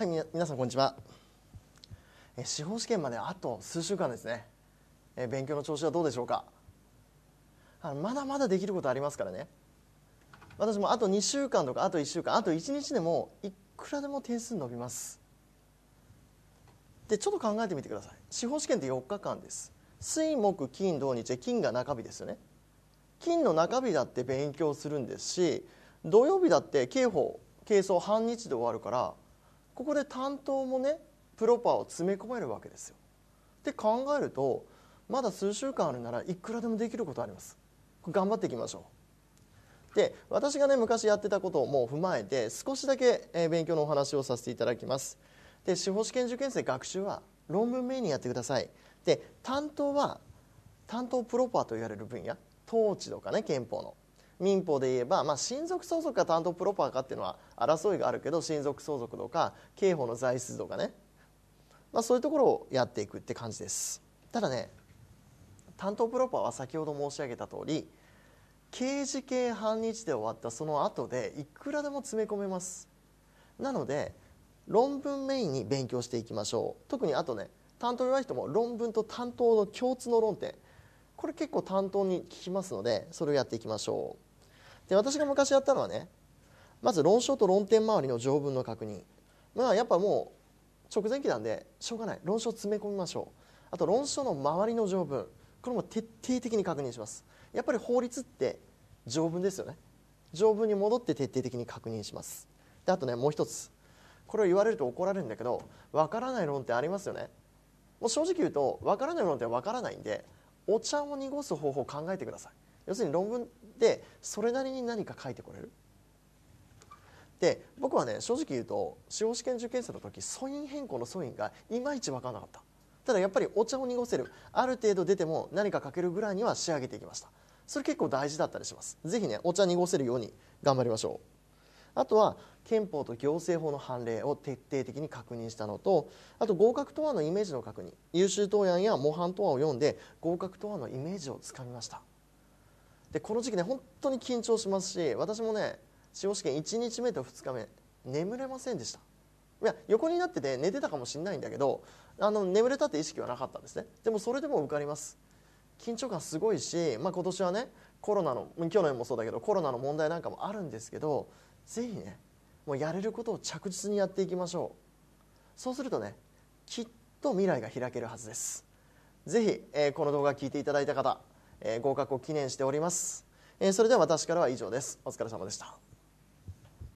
はいみ皆さんこんにちは、え司法試験まであと数週間ですね、え勉強の調子はどうでしょうかあまだまだできることありますからね私もあと2週間とかあと1週間あと1日でもいくらでも点数伸びますでちょっと考えてみてください司法試験って4日間です水木金土日金が中日ですよね金の中日だって勉強するんですし土曜日だって刑法係争半日で終わるからここで担当もねプロパーを詰め込めるわけですよ。って考えるとまだ数週間あるならいくらでもできることあります。頑張っていきましょう。で私がね昔やってたことをもう踏まえて少しだけ勉強のお話をさせていただきます。で司法試験受験生学習は論文メインにやってください。で担当は担当プロパーと言われる分野統治とかね憲法の民法で言えば、まあ、親族相続か担当プロパーかっていうのは争いがあるけど親族相続とか刑法の財出とかね、まあ、そういうところをやっていくって感じですただね担当プロパーは先ほど申し上げた通り刑事刑反日で終わったその後でいくらでも詰め込めますなので論文メインに勉強していきましょう特にあとね担当弱い人も論文と担当の共通の論点これ結構担当に聞きますのでそれをやっていきましょう。で私が昔やったのはねまず論証と論点周りの条文の確認まあやっぱもう直前期なんでしょうがない論証詰め込みましょうあと論証の周りの条文これも徹底的に確認しますやっぱり法律って条文ですよね条文に戻って徹底的に確認しますであとねもう一つこれを言われると怒られるんだけど分からない論点ありますよねもう正直言うと分からない論点は分からないんでお茶を濁す方法を考えてください要するに論文でそれなりに何か書いてこれるで僕はね正直言うと司法試験受験生の時素因変更の素因がいまいち分からなかったただやっぱりお茶を濁せるある程度出ても何か書けるぐらいには仕上げていきましたそれ結構大事だったりします是非ねお茶濁せるように頑張りましょうあとは憲法と行政法の判例を徹底的に確認したのとあと合格答案のイメージの確認優秀答案や模範答案を読んで合格答案のイメージをつかみましたでこの時期ね本当に緊張しますし私もね司法試験1日目と2日目眠れませんでしたいや横になってて寝てたかもしれないんだけどあの眠れたって意識はなかったんですねでもそれでも受かります緊張感すごいし、まあ、今年はねコロナの去年もそうだけどコロナの問題なんかもあるんですけどぜひねもうやれることを着実にやっていきましょうそうするとねきっと未来が開けるはずですぜひ、えー、この動画聞いていただいた方合格を記念しておりますそれでは私からは以上ですお疲れ様でした